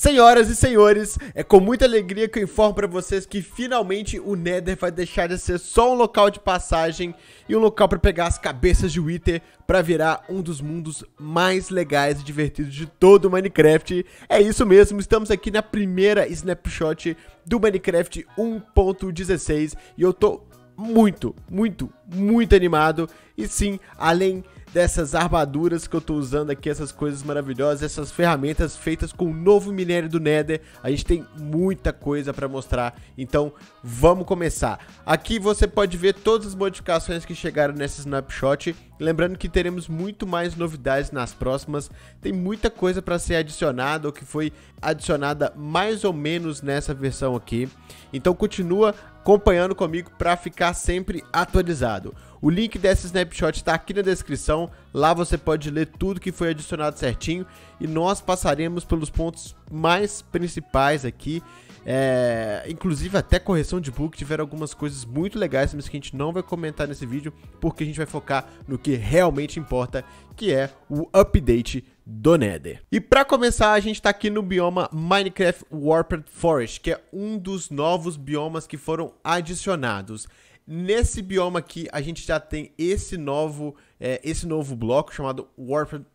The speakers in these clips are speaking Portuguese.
Senhoras e senhores, é com muita alegria que eu informo para vocês que finalmente o Nether vai deixar de ser só um local de passagem e um local para pegar as cabeças de Wither para virar um dos mundos mais legais e divertidos de todo o Minecraft. É isso mesmo, estamos aqui na primeira snapshot do Minecraft 1.16 e eu tô muito, muito, muito animado. E sim, além de dessas armaduras que eu tô usando aqui, essas coisas maravilhosas, essas ferramentas feitas com o novo minério do Nether. A gente tem muita coisa para mostrar, então vamos começar. Aqui você pode ver todas as modificações que chegaram nesse snapshot. Lembrando que teremos muito mais novidades nas próximas. Tem muita coisa para ser adicionada ou que foi adicionada mais ou menos nessa versão aqui. Então continua acompanhando comigo para ficar sempre atualizado. O link dessa snapshot está aqui na descrição, lá você pode ler tudo que foi adicionado certinho e nós passaremos pelos pontos mais principais aqui. É, inclusive até correção de bug tiveram algumas coisas muito legais, mas que a gente não vai comentar nesse vídeo, porque a gente vai focar no que realmente importa, que é o update do Nether. E para começar, a gente está aqui no bioma Minecraft Warped Forest, que é um dos novos biomas que foram adicionados. Nesse bioma aqui, a gente já tem esse novo, é, esse novo bloco chamado Warped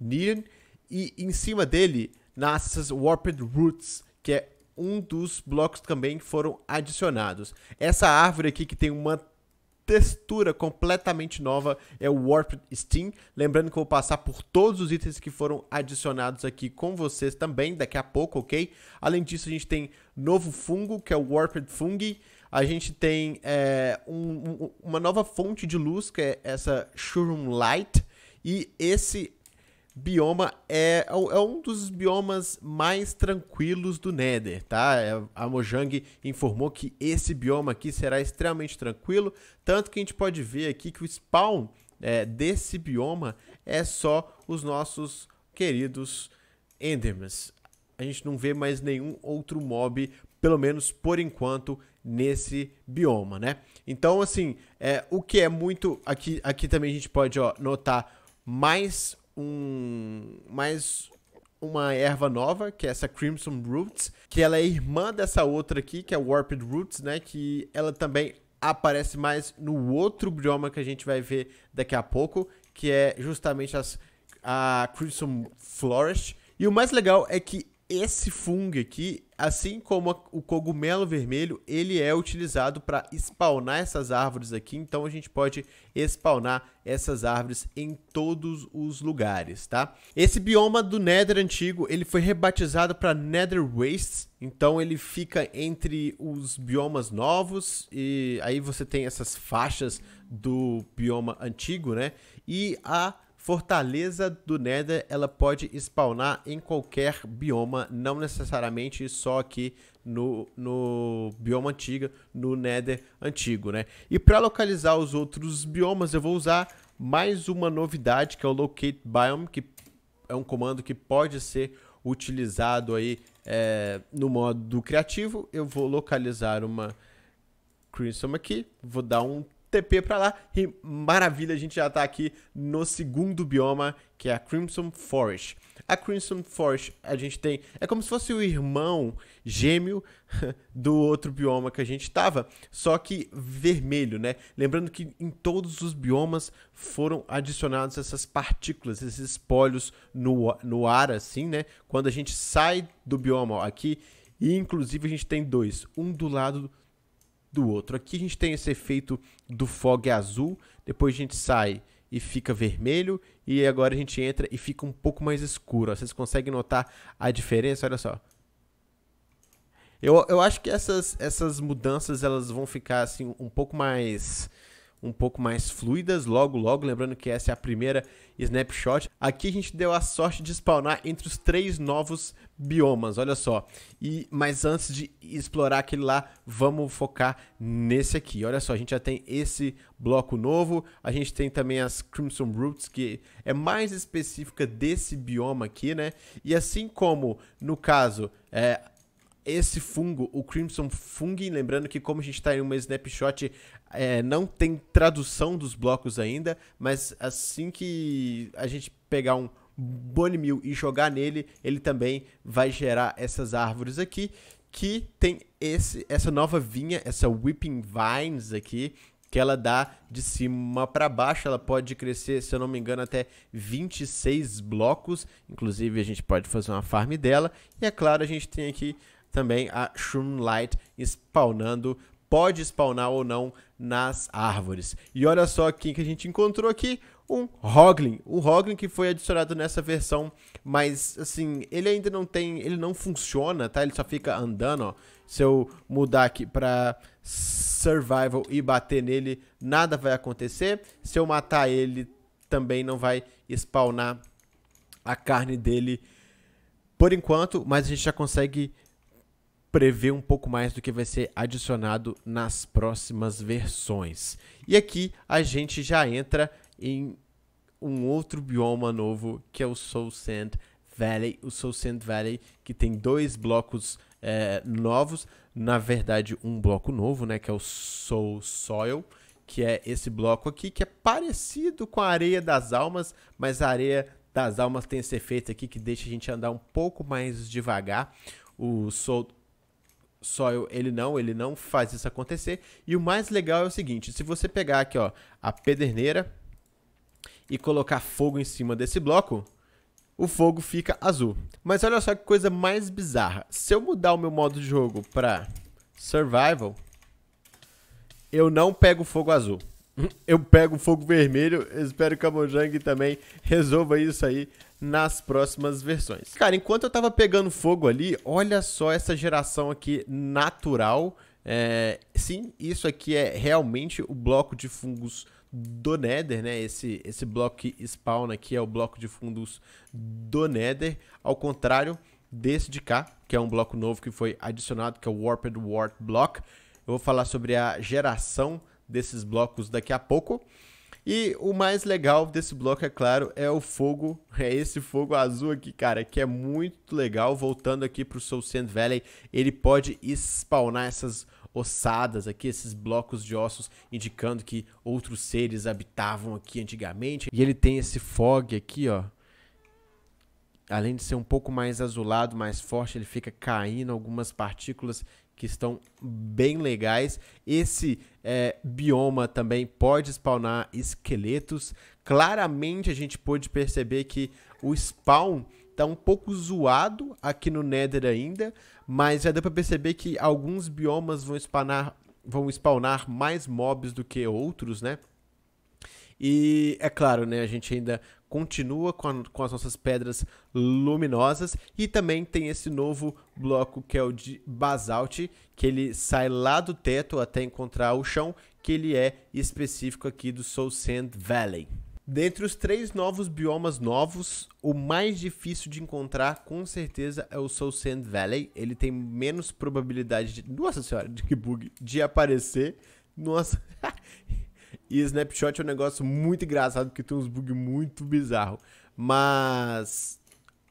Needle. E em cima dele nasce essas Warped Roots, que é um dos blocos também que foram adicionados. Essa árvore aqui que tem uma textura completamente nova é o Warped Steam. Lembrando que eu vou passar por todos os itens que foram adicionados aqui com vocês também daqui a pouco, ok? Além disso, a gente tem novo fungo, que é o Warped Fungi. A gente tem é, um, uma nova fonte de luz, que é essa Shurum Light. E esse bioma é, é, é um dos biomas mais tranquilos do Nether, tá? É, a Mojang informou que esse bioma aqui será extremamente tranquilo, tanto que a gente pode ver aqui que o spawn é, desse bioma é só os nossos queridos Endermans. A gente não vê mais nenhum outro mob pelo menos por enquanto, nesse bioma, né? Então, assim, é, o que é muito. Aqui, aqui também a gente pode ó, notar mais um. Mais uma erva nova, que é essa Crimson Roots, que ela é irmã dessa outra aqui, que é Warped Roots, né? Que ela também aparece mais no outro bioma que a gente vai ver daqui a pouco, que é justamente as, a Crimson Florist. E o mais legal é que esse fungo aqui, Assim como o cogumelo vermelho, ele é utilizado para spawnar essas árvores aqui, então a gente pode spawnar essas árvores em todos os lugares, tá? Esse bioma do Nether antigo, ele foi rebatizado para Nether Wastes, então ele fica entre os biomas novos e aí você tem essas faixas do bioma antigo, né? E a Fortaleza do Nether, ela pode spawnar em qualquer bioma, não necessariamente só aqui no, no bioma antiga, no Nether antigo, né? E para localizar os outros biomas, eu vou usar mais uma novidade, que é o Locate Biome, que é um comando que pode ser utilizado aí é, no modo criativo. Eu vou localizar uma Crimson aqui, vou dar um TP para lá e maravilha, a gente já tá aqui no segundo bioma, que é a Crimson Forest. A Crimson Forest, a gente tem, é como se fosse o irmão gêmeo do outro bioma que a gente tava, só que vermelho, né? Lembrando que em todos os biomas foram adicionados essas partículas, esses espólios no, no ar, assim, né? Quando a gente sai do bioma, ó, aqui, e inclusive a gente tem dois, um do lado do outro. Aqui a gente tem esse efeito do fog azul, depois a gente sai e fica vermelho, e agora a gente entra e fica um pouco mais escuro. Vocês conseguem notar a diferença? Olha só. Eu, eu acho que essas, essas mudanças elas vão ficar assim um pouco mais um pouco mais fluidas logo logo, lembrando que essa é a primeira snapshot. Aqui a gente deu a sorte de spawnar entre os três novos biomas, olha só. E mas antes de explorar aquele lá, vamos focar nesse aqui. Olha só, a gente já tem esse bloco novo, a gente tem também as Crimson Roots que é mais específica desse bioma aqui, né? E assim como no caso é, esse fungo, o Crimson Fungi, lembrando que como a gente está em uma snapshot, é, não tem tradução dos blocos ainda, mas assim que a gente pegar um Bonimil e jogar nele, ele também vai gerar essas árvores aqui, que tem esse, essa nova vinha, essa Whipping Vines aqui, que ela dá de cima para baixo, ela pode crescer, se eu não me engano, até 26 blocos, inclusive a gente pode fazer uma farm dela, e é claro, a gente tem aqui também a Shroomlight spawnando, pode spawnar ou não nas árvores. E olha só quem que a gente encontrou aqui, um Hoglin. O Hoglin que foi adicionado nessa versão, mas assim, ele ainda não tem, ele não funciona, tá? Ele só fica andando, ó. Se eu mudar aqui para survival e bater nele, nada vai acontecer. Se eu matar ele, também não vai spawnar a carne dele por enquanto, mas a gente já consegue prever um pouco mais do que vai ser adicionado nas próximas versões. E aqui a gente já entra em um outro bioma novo que é o Soul Sand Valley, o Soul Sand Valley que tem dois blocos é, novos, na verdade um bloco novo, né, que é o Soul Soil, que é esse bloco aqui que é parecido com a areia das almas, mas a areia das almas tem esse efeito aqui que deixa a gente andar um pouco mais devagar. O Soul só eu, ele não, ele não faz isso acontecer. E o mais legal é o seguinte, se você pegar aqui, ó, a pederneira e colocar fogo em cima desse bloco, o fogo fica azul. Mas olha só que coisa mais bizarra. Se eu mudar o meu modo de jogo para survival, eu não pego fogo azul. Eu pego fogo vermelho, espero que a Mojang também resolva isso aí nas próximas versões. Cara, enquanto eu tava pegando fogo ali, olha só essa geração aqui natural. É, sim, isso aqui é realmente o bloco de fungos do Nether, né? Esse, esse bloco que spawn aqui é o bloco de fungos do Nether, ao contrário desse de cá, que é um bloco novo que foi adicionado, que é o Warped Wart Block. Eu vou falar sobre a geração desses blocos daqui a pouco. E o mais legal desse bloco, é claro, é o fogo. É esse fogo azul aqui, cara, que é muito legal. Voltando aqui pro Soul Sand Valley, ele pode spawnar essas ossadas aqui, esses blocos de ossos, indicando que outros seres habitavam aqui antigamente. E ele tem esse fog aqui, ó, além de ser um pouco mais azulado, mais forte, ele fica caindo algumas partículas que estão bem legais. Esse é, bioma também pode spawnar esqueletos. Claramente a gente pode perceber que o spawn tá um pouco zoado aqui no Nether ainda, mas já deu para perceber que alguns biomas vão spawnar, vão spawnar mais mobs do que outros, né? E é claro, né, a gente ainda continua com, a, com, as nossas pedras luminosas e também tem esse novo bloco que é o de basalte, que ele sai lá do teto até encontrar o chão, que ele é específico aqui do Soul Sand Valley. Dentre os três novos biomas novos, o mais difícil de encontrar com certeza é o Soul Sand Valley. Ele tem menos probabilidade de. Nossa senhora, de que bug! De aparecer. Nossa, E snapshot é um negócio muito engraçado, porque tem uns bugs muito bizarros. Mas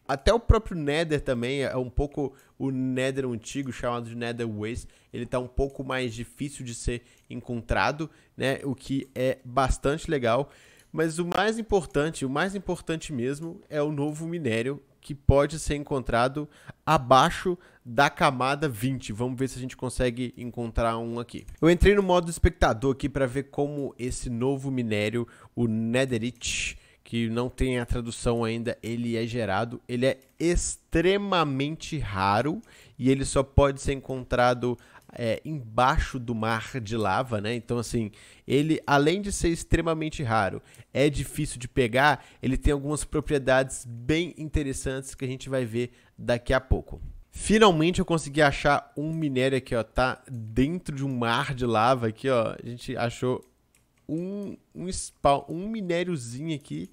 até o próprio Nether também é um pouco o Nether antigo, chamado de Nether Waste, ele está um pouco mais difícil de ser encontrado, né? O que é bastante legal. Mas o mais importante, o mais importante mesmo é o novo minério que pode ser encontrado abaixo da camada 20. Vamos ver se a gente consegue encontrar um aqui. Eu entrei no modo espectador aqui para ver como esse novo minério, o netherite, que não tem a tradução ainda, ele é gerado. Ele é extremamente raro e ele só pode ser encontrado é, embaixo do mar de lava, né? Então, assim, ele, além de ser extremamente raro, é difícil de pegar, ele tem algumas propriedades bem interessantes que a gente vai ver daqui a pouco. Finalmente eu consegui achar um minério aqui, ó. Tá dentro de um mar de lava aqui, ó. A gente achou um, um spawn, um minériozinho aqui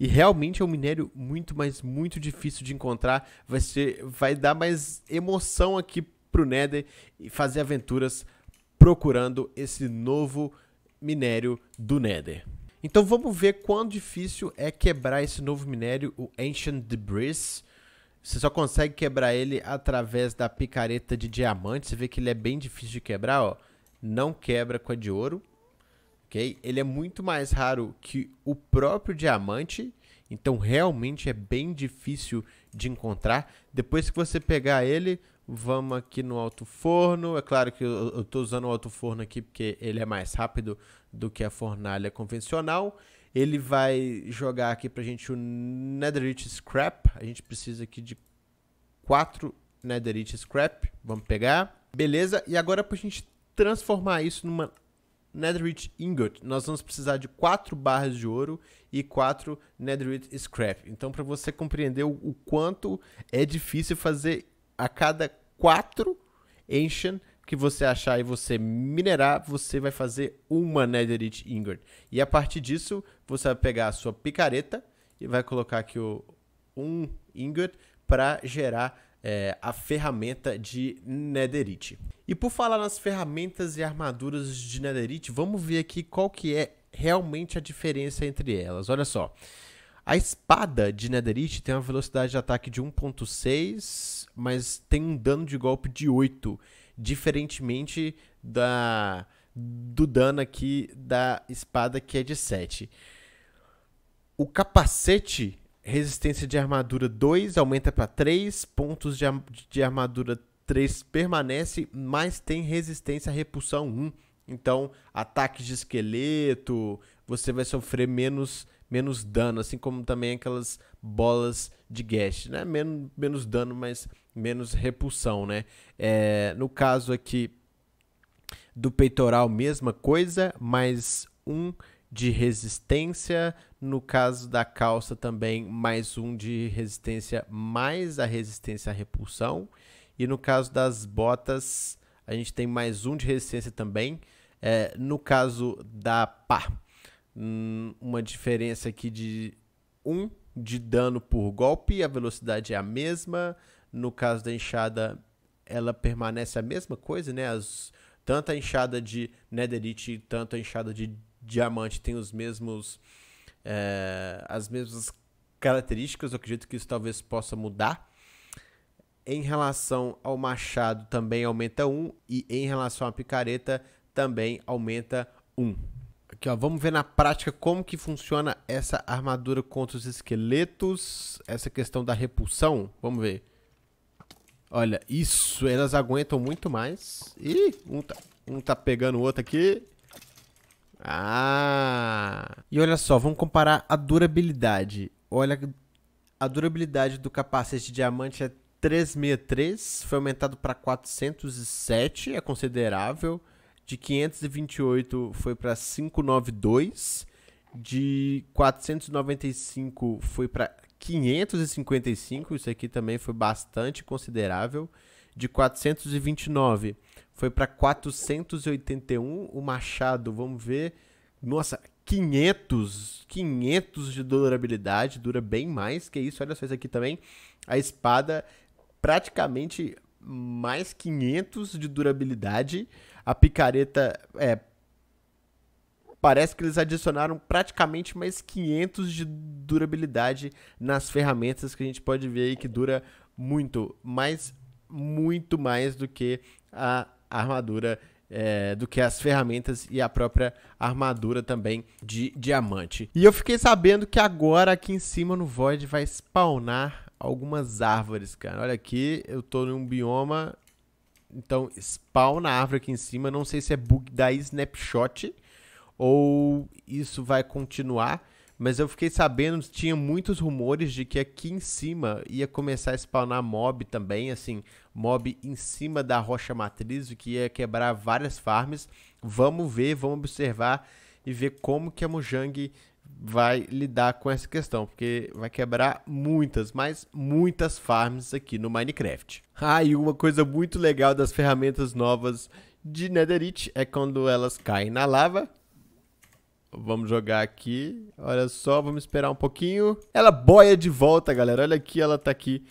e realmente é um minério muito, mas muito difícil de encontrar. Vai, ser, vai dar mais emoção aqui pro Nether e fazer aventuras procurando esse novo minério do Nether. Então vamos ver quão difícil é quebrar esse novo minério, o Ancient Debris. Você só consegue quebrar ele através da picareta de diamante. Você vê que ele é bem difícil de quebrar, ó. Não quebra com a de ouro ok? Ele é muito mais raro que o próprio diamante, então realmente é bem difícil de encontrar. Depois que você pegar ele, vamos aqui no alto forno. É claro que eu estou usando o alto forno aqui porque ele é mais rápido do que a fornalha convencional. Ele vai jogar aqui para a gente o Netherite Scrap. A gente precisa aqui de 4 Netherite Scrap. Vamos pegar. Beleza, e agora para a gente transformar isso numa Netherite Ingot, nós vamos precisar de 4 barras de ouro e 4 Netherite Scrap. Então, para você compreender o, quanto é difícil fazer a cada 4 Ancient que você achar e você minerar, você vai fazer uma Netherite Ingot. E a partir disso, você vai pegar a sua picareta e vai colocar aqui o um Ingot para gerar é, a ferramenta de Netherite. E por falar nas ferramentas e armaduras de Netherite, vamos ver aqui qual que é realmente a diferença entre elas. Olha só, a espada de Netherite tem uma velocidade de ataque de 1.6, mas tem um dano de golpe de 8, diferentemente da do dano aqui da espada que é de 7. O capacete Resistência de armadura 2 aumenta para 3, pontos de, de armadura 3 permanece, mas tem resistência à repulsão 1. Então, ataques de esqueleto, você vai sofrer menos menos dano, assim como também aquelas bolas de gash, né? Men menos dano, mas menos repulsão, né? É, no caso aqui do peitoral, mesma coisa, mais um de resistência, no caso da calça também mais um de resistência mais a resistência à repulsão, e no caso das botas a gente tem mais um de resistência também, é, no caso da pá, hum, uma diferença aqui de um de dano por golpe, a velocidade é a mesma, no caso da enxada ela permanece a mesma coisa, né? As, tanto a enxada de Netherite, tanto a enxada de diamante tem os mesmos. É, as mesmas características, eu acredito que isso talvez possa mudar. Em relação ao machado, também aumenta 1, um, e em relação à picareta, também aumenta 1. Um. Aqui, ó, vamos ver na prática como que funciona essa armadura contra os esqueletos, essa questão da repulsão. Vamos ver. Olha, isso, elas aguentam muito mais. Ih, um tá, um tá pegando o outro aqui. Ah! E olha só, vamos comparar a durabilidade. Olha, a durabilidade do capacete diamante é 363, foi aumentado para 407, é considerável. De 528 foi para 592. De 495 foi para 555, isso aqui também foi bastante considerável de 429 foi para 481. O Machado, vamos ver. Nossa, 500, 500 de durabilidade, dura bem mais que isso. Olha só isso aqui também. A espada praticamente mais 500 de durabilidade. A picareta é parece que eles adicionaram praticamente mais 500 de durabilidade nas ferramentas que a gente pode ver aí que dura muito, mas muito mais do que a armadura, é, do que as ferramentas e a própria armadura também de diamante. E eu fiquei sabendo que agora aqui em cima no Void vai spawnar algumas árvores, cara. Olha aqui, eu tô num bioma, então spawn a árvore aqui em cima. Não sei se é bug da snapshot ou isso vai continuar mas eu fiquei sabendo, tinha muitos rumores de que aqui em cima ia começar a spawnar mob também, assim, mob em cima da rocha matriz, o que ia quebrar várias farms. Vamos ver, vamos observar e ver como que a Mojang vai lidar com essa questão, porque vai quebrar muitas, mas muitas farms aqui no Minecraft. Ah, e uma coisa muito legal das ferramentas novas de Netherite é quando elas caem na lava, Vamos jogar aqui. Olha só, vamos esperar um pouquinho. Ela boia de volta, galera. Olha aqui, ela tá aqui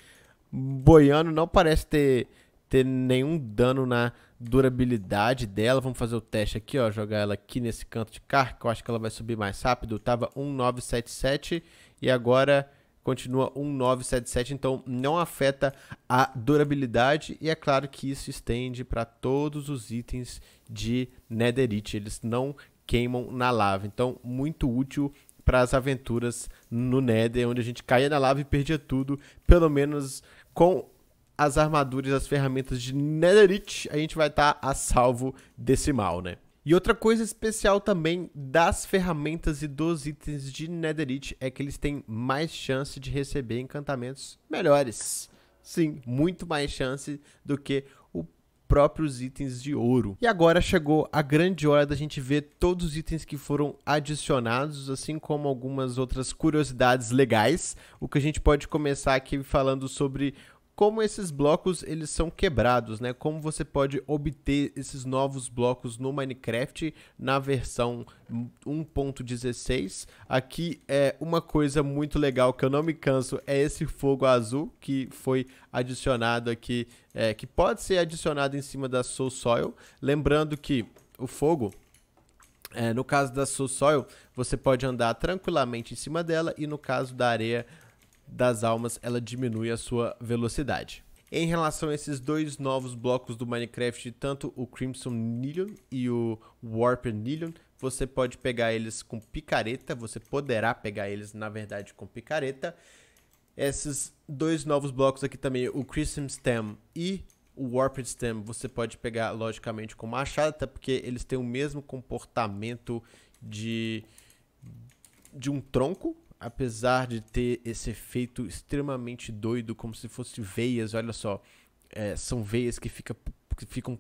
boiando. Não parece ter, ter nenhum dano na durabilidade dela. Vamos fazer o teste aqui, ó. Jogar ela aqui nesse canto de carro, que eu acho que ela vai subir mais rápido. Tava 1977 e agora continua 1977, então não afeta a durabilidade e é claro que isso estende para todos os itens de Netherite, eles não queimam na lava. Então, muito útil para as aventuras no Nether, onde a gente caía na lava e perdia tudo, pelo menos com as armaduras, as ferramentas de Netherite, a gente vai estar tá a salvo desse mal, né? E outra coisa especial também das ferramentas e dos itens de Netherite é que eles têm mais chance de receber encantamentos melhores. Sim, muito mais chance do que próprios itens de ouro. E agora chegou a grande hora da gente ver todos os itens que foram adicionados, assim como algumas outras curiosidades legais. O que a gente pode começar aqui falando sobre como esses blocos eles são quebrados, né? Como você pode obter esses novos blocos no Minecraft na versão 1.16. Aqui é uma coisa muito legal que eu não me canso é esse fogo azul que foi adicionado aqui, é, que pode ser adicionado em cima da Soul Soil. Lembrando que o fogo é, no caso da Soul Soil, você pode andar tranquilamente em cima dela e no caso da areia das almas, ela diminui a sua velocidade. Em relação a esses dois novos blocos do Minecraft, tanto o Crimson Nillion e o Warper Nillion, você pode pegar eles com picareta, você poderá pegar eles, na verdade, com picareta. Esses dois novos blocos aqui também, o Crimson Stem e o Warped Stem, você pode pegar, logicamente, com machado, até porque eles têm o mesmo comportamento de, de um tronco, apesar de ter esse efeito extremamente doido, como se fosse veias, olha só, é, são veias que, fica, que ficam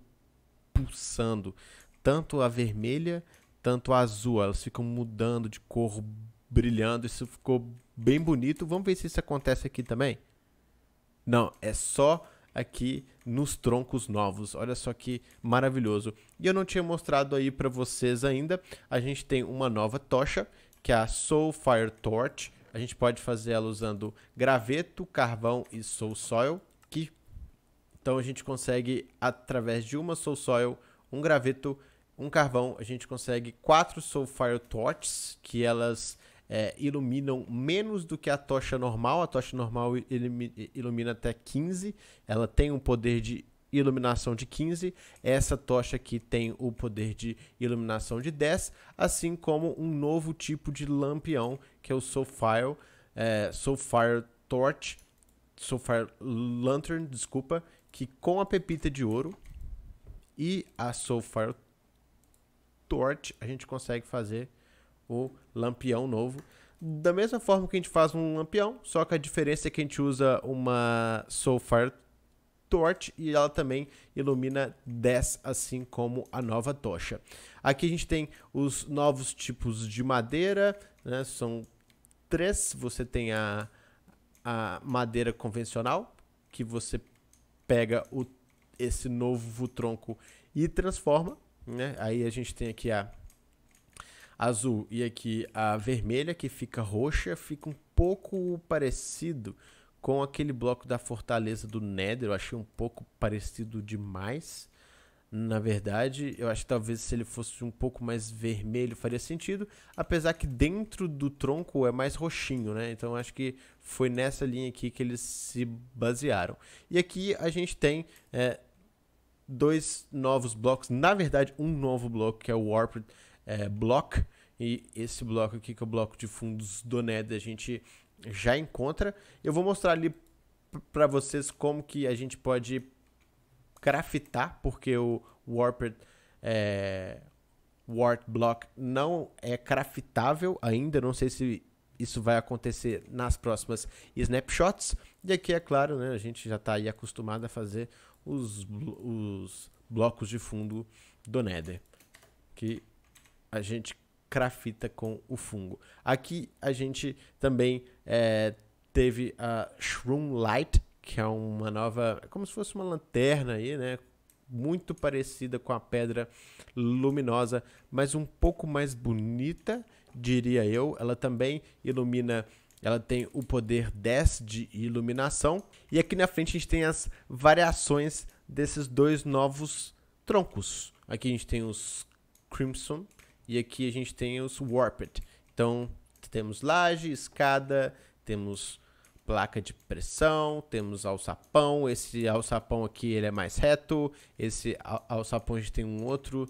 pulsando, tanto a vermelha, tanto a azul, elas ficam mudando de cor, brilhando, isso ficou bem bonito, vamos ver se isso acontece aqui também. Não, é só aqui nos troncos novos. Olha só que maravilhoso. E eu não tinha mostrado aí para vocês ainda. A gente tem uma nova tocha que é a Soul Fire Torch. A gente pode fazer ela usando graveto, carvão e Soul Soil. Que... Então a gente consegue, através de uma Soul Soil, um graveto, um carvão, a gente consegue quatro Soul Fire Torches, que elas é, iluminam menos do que a tocha normal. A tocha normal ilumina até 15. Ela tem um poder de iluminação de 15. Essa tocha aqui tem o poder de iluminação de 10, assim como um novo tipo de lampião, que é o Soulfire, é, Soulfire Torch, Soulfire Lantern, desculpa, que com a pepita de ouro e a Soulfire Torch a gente consegue fazer o lampião novo. Da mesma forma que a gente faz um lampião, só que a diferença é que a gente usa uma Soulfire Torch e ela também ilumina 10, assim como a nova tocha. Aqui a gente tem os novos tipos de madeira, né? são três. Você tem a, a madeira convencional, que você pega o, esse novo tronco e transforma. Né? Aí a gente tem aqui a azul e aqui a vermelha, que fica roxa, fica um pouco parecido com aquele bloco da Fortaleza do Nether, eu achei um pouco parecido demais. Na verdade, eu acho que talvez se ele fosse um pouco mais vermelho faria sentido, apesar que dentro do tronco é mais roxinho, né? Então acho que foi nessa linha aqui que eles se basearam. E aqui a gente tem é, dois novos blocos, na verdade um novo bloco que é o Warped é, Block, e esse bloco aqui que é o bloco de fundos do Nether, a gente já encontra. Eu vou mostrar ali para vocês como que a gente pode craftar, porque o Warped é, Block não é craftável ainda, não sei se isso vai acontecer nas próximas snapshots. E aqui, é claro, né, a gente já está aí acostumado a fazer os, os blocos de fundo do Nether, que a gente crafita com o fungo. Aqui a gente também é, teve a Shroom Light, que é uma nova, como se fosse uma lanterna aí, né? Muito parecida com a pedra luminosa, mas um pouco mais bonita, diria eu. Ela também ilumina, ela tem o poder 10 de iluminação. E aqui na frente a gente tem as variações desses dois novos troncos. Aqui a gente tem os Crimson e aqui a gente tem os Warped. Então, temos laje, escada, temos placa de pressão, temos alçapão. Esse alçapão aqui ele é mais reto. Esse alçapão a gente tem um outro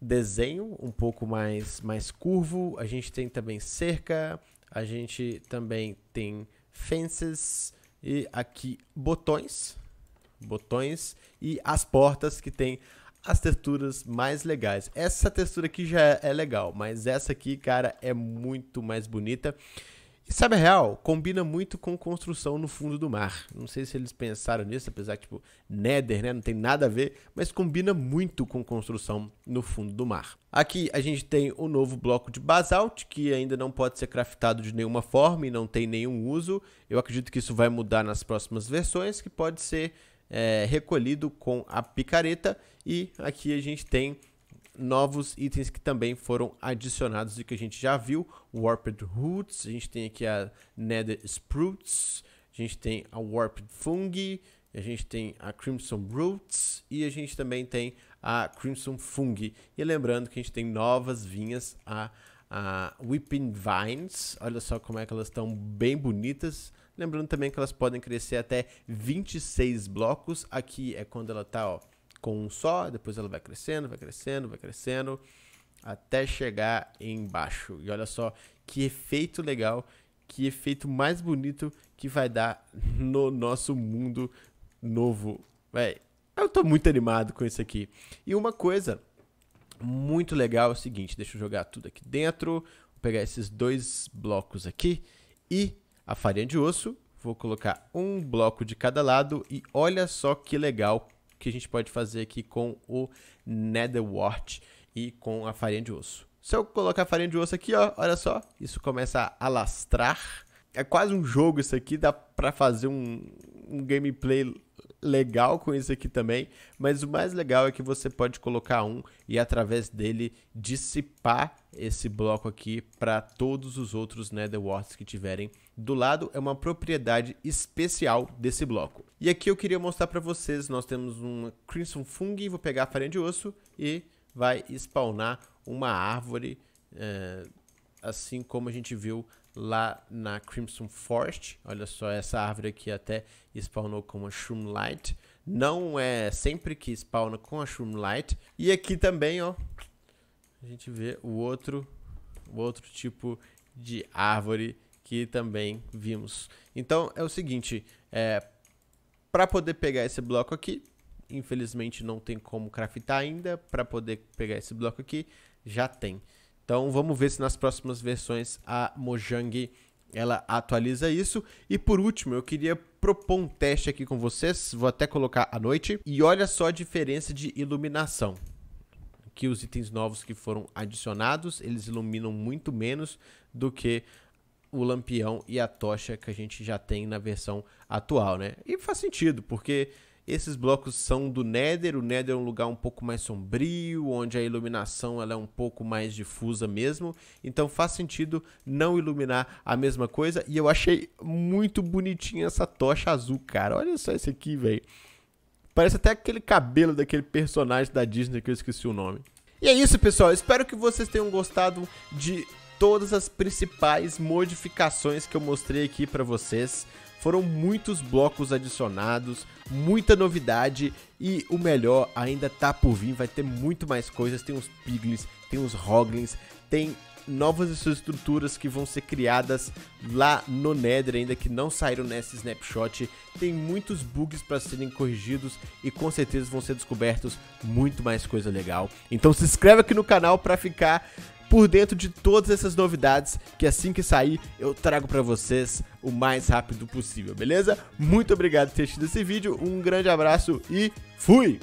desenho um pouco mais mais curvo. A gente tem também cerca, a gente também tem fences e aqui botões, botões e as portas que tem as texturas mais legais. Essa textura aqui já é, é legal, mas essa aqui, cara, é muito mais bonita. E sabe a é real? Combina muito com construção no fundo do mar. Não sei se eles pensaram nisso, apesar que, tipo, Nether, né? Não tem nada a ver, mas combina muito com construção no fundo do mar. Aqui a gente tem o um novo bloco de basalt, que ainda não pode ser craftado de nenhuma forma e não tem nenhum uso. Eu acredito que isso vai mudar nas próximas versões, que pode ser é, recolhido com a picareta. E aqui a gente tem novos itens que também foram adicionados e que a gente já viu. Warped Roots, a gente tem aqui a Nether Sprouts, a gente tem a Warped Fungi, a gente tem a Crimson Roots e a gente também tem a Crimson Fungi. E lembrando que a gente tem novas vinhas, a, a Whipping Vines, olha só como é que elas estão bem bonitas. Lembrando também que elas podem crescer até 26 blocos. Aqui é quando ela está com um só, depois ela vai crescendo, vai crescendo, vai crescendo, até chegar embaixo. E olha só que efeito legal, que efeito mais bonito que vai dar no nosso mundo novo. Véi, eu estou muito animado com isso aqui. E uma coisa muito legal é o seguinte, deixa eu jogar tudo aqui dentro, vou pegar esses dois blocos aqui e a farinha de osso, vou colocar um bloco de cada lado e olha só que legal que a gente pode fazer aqui com o Netherwatch e com a farinha de osso. Se eu colocar a farinha de osso aqui, ó, olha só, isso começa a alastrar. É quase um jogo isso aqui, dá pra fazer um, um gameplay legal com isso aqui também, mas o mais legal é que você pode colocar um e através dele dissipar esse bloco aqui para todos os outros netherworts que tiverem do lado, é uma propriedade especial desse bloco. E aqui eu queria mostrar para vocês, nós temos um Crimson Fungi, vou pegar a farinha de osso e vai spawnar uma árvore, é, assim como a gente viu lá na Crimson Forest. Olha só, essa árvore aqui até spawnou com a Shroomlight. Não é sempre que spawna com a Shroomlight. E aqui também, ó, a gente vê o outro, o outro tipo de árvore que também vimos. Então é o seguinte, é, para poder pegar esse bloco aqui, infelizmente não tem como craftar ainda, para poder pegar esse bloco aqui, já tem. Então vamos ver se nas próximas versões a Mojang ela atualiza isso. E por último, eu queria propor um teste aqui com vocês, vou até colocar à noite. E olha só a diferença de iluminação. Que os itens novos que foram adicionados, eles iluminam muito menos do que o lampião e a tocha que a gente já tem na versão atual, né? E faz sentido, porque esses blocos são do Nether. O Nether é um lugar um pouco mais sombrio, onde a iluminação ela é um pouco mais difusa mesmo. Então faz sentido não iluminar a mesma coisa. E eu achei muito bonitinha essa tocha azul, cara. Olha só esse aqui, velho. Parece até aquele cabelo daquele personagem da Disney que eu esqueci o nome. E é isso, pessoal. Espero que vocês tenham gostado de todas as principais modificações que eu mostrei aqui para vocês. Foram muitos blocos adicionados, muita novidade e o melhor ainda tá por vir, vai ter muito mais coisas, tem os piglins, tem os hoglins, tem novas estruturas que vão ser criadas lá no Nether, ainda que não saíram nesse snapshot. Tem muitos bugs para serem corrigidos e com certeza vão ser descobertos muito mais coisa legal. Então se inscreve aqui no canal para ficar por dentro de todas essas novidades que assim que sair eu trago para vocês o mais rápido possível, beleza? Muito obrigado por ter assistido esse vídeo, um grande abraço e fui!